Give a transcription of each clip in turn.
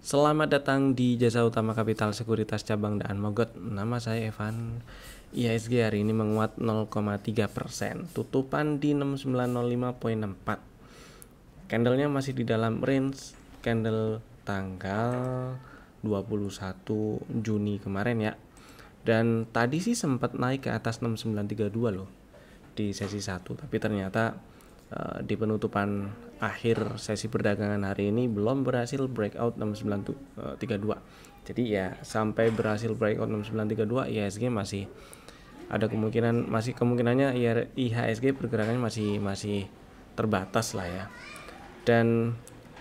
Selamat datang di Jasa Utama Kapital Sekuritas Cabang Daan Mogot. Nama saya Evan. IHSG hari ini menguat 0,3 persen. Tutupan di 6905.64. Candlenya masih di dalam range candle tanggal 21 Juni kemarin ya. Dan tadi sih sempat naik ke atas 6932 loh di sesi 1, tapi ternyata Eh, di penutupan akhir sesi perdagangan hari ini belum berhasil breakout 6932. Eh, Jadi ya sampai berhasil breakout 6932 IHSG masih ada kemungkinan masih kemungkinannya IHSG pergerakannya masih masih terbatas lah ya. Dan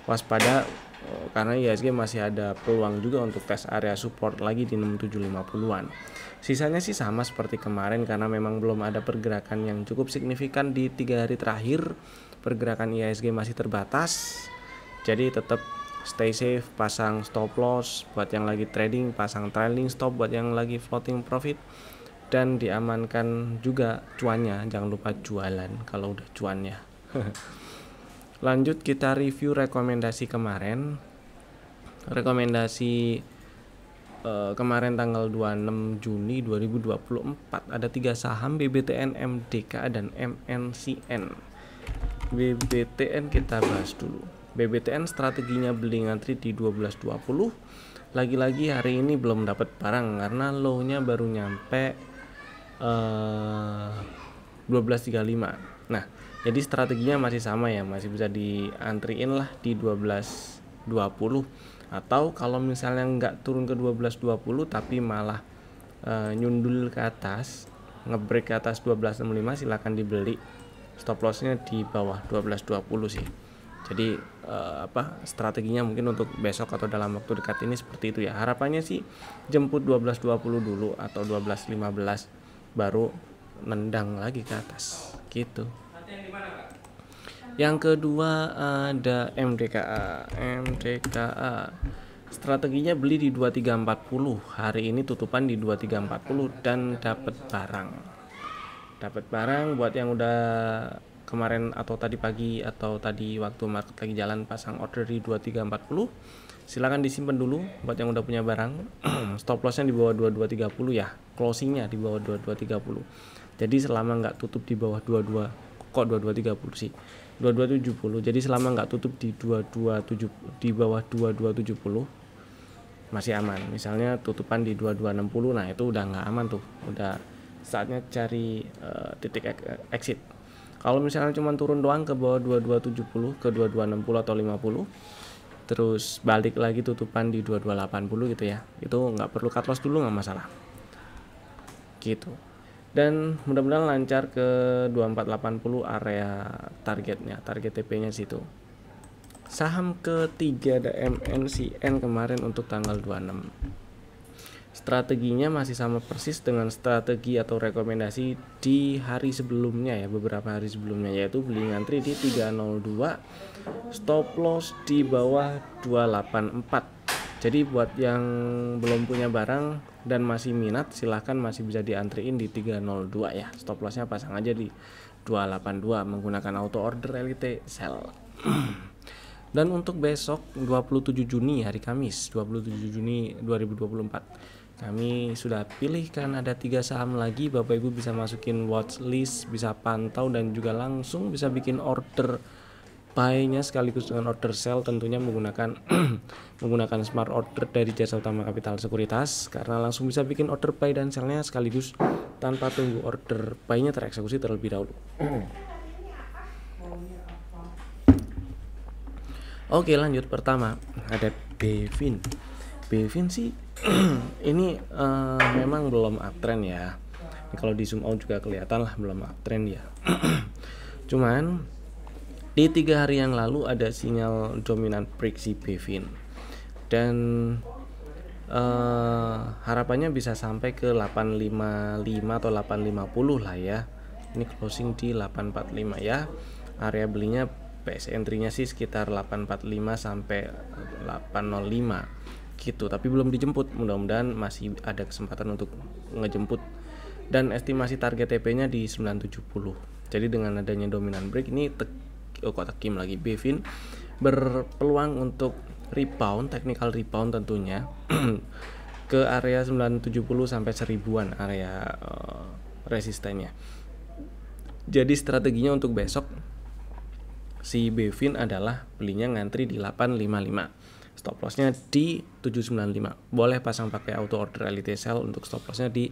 waspada Eh, karena IHSG masih ada peluang juga untuk tes area support lagi di 6750-an. Sisanya sih sama seperti kemarin karena memang belum ada pergerakan yang cukup signifikan di tiga hari terakhir. Pergerakan IHSG masih terbatas, jadi tetap stay safe, pasang stop loss buat yang lagi trading, pasang trailing stop buat yang lagi floating profit dan diamankan juga cuannya, jangan lupa jualan kalau udah cuannya. lanjut kita review rekomendasi kemarin rekomendasi uh, kemarin tanggal 26 Juni 2024 ada tiga saham BBTN, MDK dan MNCN. BBTN kita bahas dulu. BBTN strateginya beli ngantri di 12.20. Lagi-lagi hari ini belum dapat barang karena low-nya baru nyampe eh, 12.35. Nah, jadi strateginya masih sama ya masih bisa diantriin lah di 12.20 atau kalau misalnya nggak turun ke 12.20 tapi malah e, nyundul ke atas ngebreak ke atas 12.65 silahkan dibeli stop lossnya di bawah 12.20 sih jadi eh, apa strateginya mungkin untuk besok atau dalam waktu dekat ini seperti itu ya harapannya sih jemput 12.20 dulu atau 12.15 baru nendang lagi ke atas gitu yang kedua ada MDKA. MDKA strateginya beli di 2340. Hari ini tutupan di 2340 dan dapat barang. Dapat barang buat yang udah kemarin atau tadi pagi atau tadi waktu market lagi jalan pasang order di 2340 silahkan disimpan dulu buat yang udah punya barang stop lossnya di bawah 2230 ya closingnya di bawah 2230 jadi selama nggak tutup di bawah 22 kok 2230 sih 2270 jadi selama nggak tutup di 227 di bawah 2270 masih aman misalnya tutupan di 2260 nah itu udah nggak aman tuh udah saatnya cari uh, titik exit kalau misalnya cuma turun doang ke bawah 2270 ke 2260 atau 50 terus balik lagi tutupan di 2280 gitu ya itu nggak perlu cut loss dulu nggak masalah gitu dan mudah-mudahan lancar ke 2480 area targetnya target TP nya situ saham ketiga ada MNCN kemarin untuk tanggal 26 strateginya masih sama persis dengan strategi atau rekomendasi di hari sebelumnya ya beberapa hari sebelumnya yaitu beli ngantri di 302 stop loss di bawah 284 jadi buat yang belum punya barang dan masih minat silahkan masih bisa diantriin di 302 ya stop lossnya pasang aja di 282 menggunakan auto order elite sell dan untuk besok 27 Juni hari Kamis 27 Juni 2024 kami sudah pilihkan ada tiga saham lagi Bapak Ibu bisa masukin watch list bisa pantau dan juga langsung bisa bikin order buy-nya sekaligus dengan order sell tentunya menggunakan menggunakan smart order dari jasa utama kapital sekuritas karena langsung bisa bikin order buy dan sellnya sekaligus tanpa tunggu order buy-nya tereksekusi terlebih dahulu. Oke lanjut pertama ada Bevin. Bevin sih ini uh, memang belum uptrend ya. Ini kalau di zoom out juga kelihatan lah belum uptrend ya. Cuman di tiga hari yang lalu ada sinyal dominan Prixi Bevin dan uh, harapannya bisa sampai ke 855 atau 850 lah ya ini closing di 845 ya area belinya PS entry-nya sih sekitar 845 sampai 805 gitu tapi belum dijemput mudah-mudahan masih ada kesempatan untuk ngejemput dan estimasi target TP-nya di 970 jadi dengan adanya dominan break ini oh, kotak Kim lagi Bevin berpeluang untuk rebound technical rebound tentunya ke area 970 sampai seribuan area uh, resistennya jadi strateginya untuk besok si Bevin adalah belinya ngantri di 855 stop lossnya di 795 boleh pasang pakai auto order elite sell untuk stop lossnya di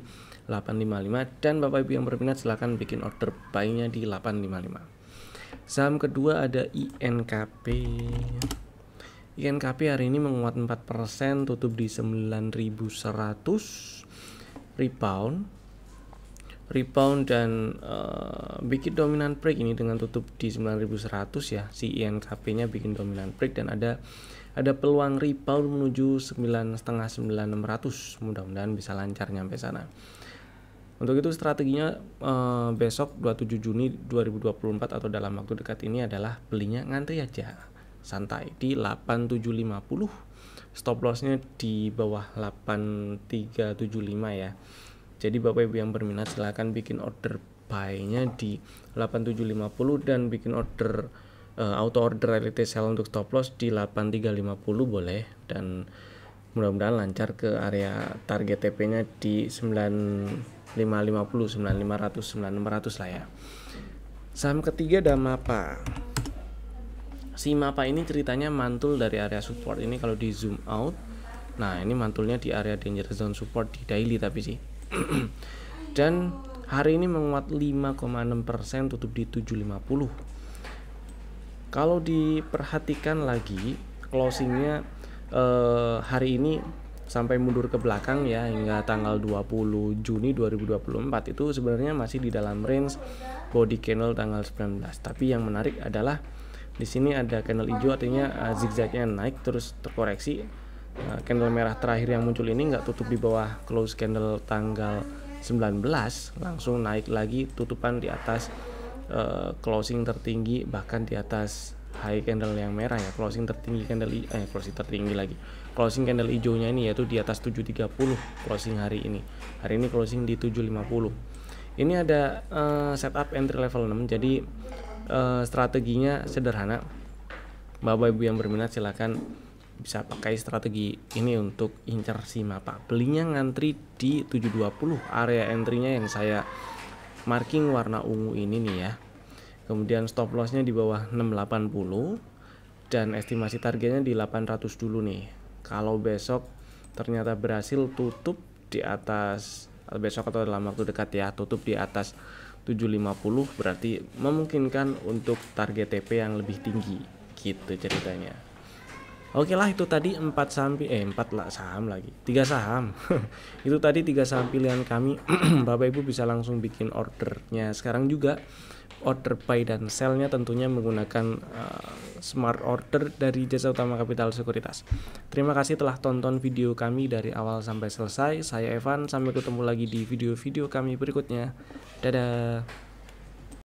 855 dan bapak ibu yang berminat silahkan bikin order buynya di 855 Saham kedua ada INKP. INKP hari ini menguat 4% tutup di 9100 rebound rebound dan uh, bikin dominan break ini dengan tutup di 9100 ya si INKP-nya bikin dominan break dan ada ada peluang rebound menuju 9.500 9600 mudah-mudahan bisa lancar nyampe sana untuk itu strateginya eh, besok 27 Juni 2024 atau dalam waktu dekat ini adalah belinya ngantri aja santai di 8750 stop lossnya di bawah 8375 ya jadi bapak ibu yang berminat silahkan bikin order buy-nya di 8750 dan bikin order uh, auto order reality sell untuk stop loss di 8350 boleh dan mudah-mudahan lancar ke area target TP-nya di 9550, 9500, 9600 lah ya. Saham ketiga ada MAPA. Si Mapa ini ceritanya mantul dari area support ini kalau di zoom out. Nah, ini mantulnya di area danger zone support di daily tapi sih. Dan hari ini menguat 5,6% tutup di 750. Kalau diperhatikan lagi closingnya eh, hari ini sampai mundur ke belakang ya hingga tanggal 20 Juni 2024 itu sebenarnya masih di dalam range body candle tanggal 19. Tapi yang menarik adalah di sini ada candle hijau artinya uh, zigzagnya naik terus terkoreksi. Uh, candle merah terakhir yang muncul ini nggak tutup di bawah close candle tanggal 19 langsung naik lagi tutupan di atas uh, closing tertinggi bahkan di atas high candle yang merah ya closing tertinggi candle eh closing tertinggi lagi closing candle hijaunya ini yaitu di atas 730 closing hari ini hari ini closing di 750 ini ada uh, setup entry level 6 jadi uh, strateginya sederhana Bapak Ibu yang berminat silahkan bisa pakai strategi ini untuk incer si mapa belinya ngantri di 720 area entrynya yang saya marking warna ungu ini nih ya kemudian stop lossnya di bawah 680 dan estimasi targetnya di 800 dulu nih kalau besok ternyata berhasil tutup di atas besok atau dalam waktu dekat ya tutup di atas 750 berarti memungkinkan untuk target TP yang lebih tinggi gitu ceritanya Oke lah itu tadi 4 saham eh 4 lah saham lagi 3 saham itu tadi 3 saham pilihan kami Bapak Ibu bisa langsung bikin ordernya sekarang juga order buy dan sellnya tentunya menggunakan uh, smart order dari jasa utama kapital sekuritas. Terima kasih telah tonton video kami dari awal sampai selesai. Saya Evan, sampai ketemu lagi di video-video kami berikutnya. Dadah.